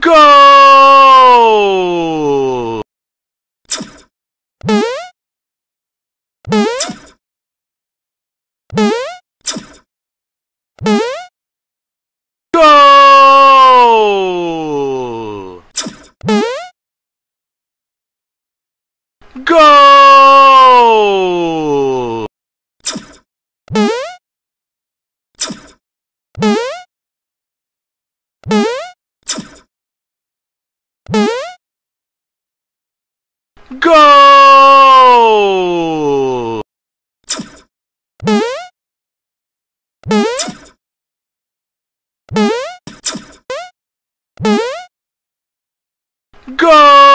Go! Go! Go! Go! Go!